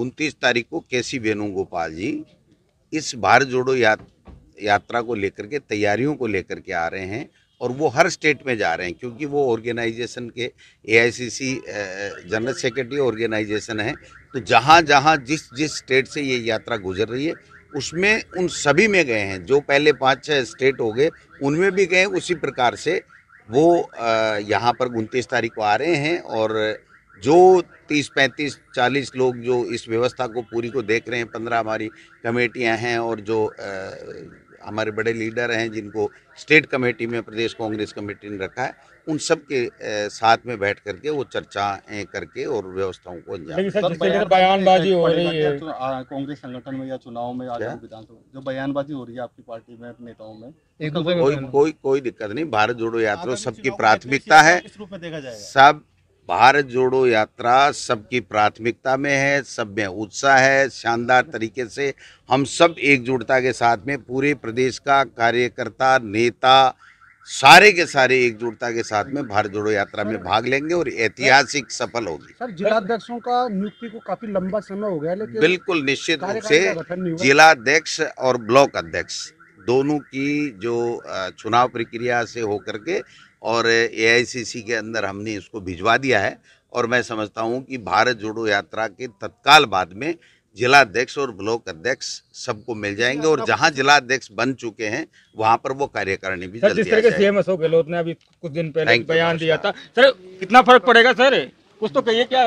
उनतीस तारीख को केसी वेणुगोपाल जी इस भारत जोड़ो यात, यात्रा को लेकर के तैयारियों को लेकर के आ रहे हैं और वो हर स्टेट में जा रहे हैं क्योंकि वो ऑर्गेनाइजेशन के एआईसीसी जनरल सेक्रेटरी ऑर्गेनाइजेशन है तो जहाँ जहाँ जिस जिस स्टेट से ये यात्रा गुजर रही है उसमें उन सभी में गए हैं जो पहले पाँच छः स्टेट हो गए उनमें भी गए उसी प्रकार से वो यहाँ पर उनतीस तारीख को आ रहे हैं और जो तीस पैंतीस चालीस लोग जो इस व्यवस्था को पूरी को देख रहे हैं पंद्रह हमारी कमेटियां हैं और जो हमारे बड़े लीडर हैं जिनको स्टेट कमेटी में प्रदेश कांग्रेस कमेटी ने रखा है उन सब के साथ में बैठ करके वो चर्चा करके और व्यवस्थाओं को अंजाम बयानबाजी हो रही है कांग्रेस संगठन में या चुनाव में आज जो बयानबाजी हो रही है आपकी पार्टी में नेताओं में कोई कोई कोई दिक्कत नहीं भारत जोड़ो यात्रा सबकी प्राथमिकता है सब भारत जोड़ो यात्रा सबकी प्राथमिकता में है सब में उत्साह है शानदार तरीके से हम सब एकजुटता के साथ में पूरे प्रदेश का कार्यकर्ता नेता सारे के सारे एकजुटता के साथ में भारत जोड़ो यात्रा में भाग लेंगे और ऐतिहासिक सफल होगी सर जिलाध्यक्षों का नियुक्ति को काफी लंबा समय हो गया लेकिन बिल्कुल निश्चित रूप से जिलाध्यक्ष और ब्लॉक अध्यक्ष दोनों की जो चुनाव प्रक्रिया से होकर के और एआईसीसी के अंदर हमने इसको भिजवा दिया है और मैं समझता हूँ कि भारत जोड़ो यात्रा के तत्काल बाद में जिला अध्यक्ष और ब्लॉक अध्यक्ष सबको मिल जाएंगे और जहां अध्यक्ष बन चुके हैं वहां पर वो कार्यकारिणी भी जिस तरह के सीएम अशोक गहलोत ने अभी कुछ दिन पहले बयान दिया था सर कितना फर्क पड़ेगा सर कुछ तो कहिए क्या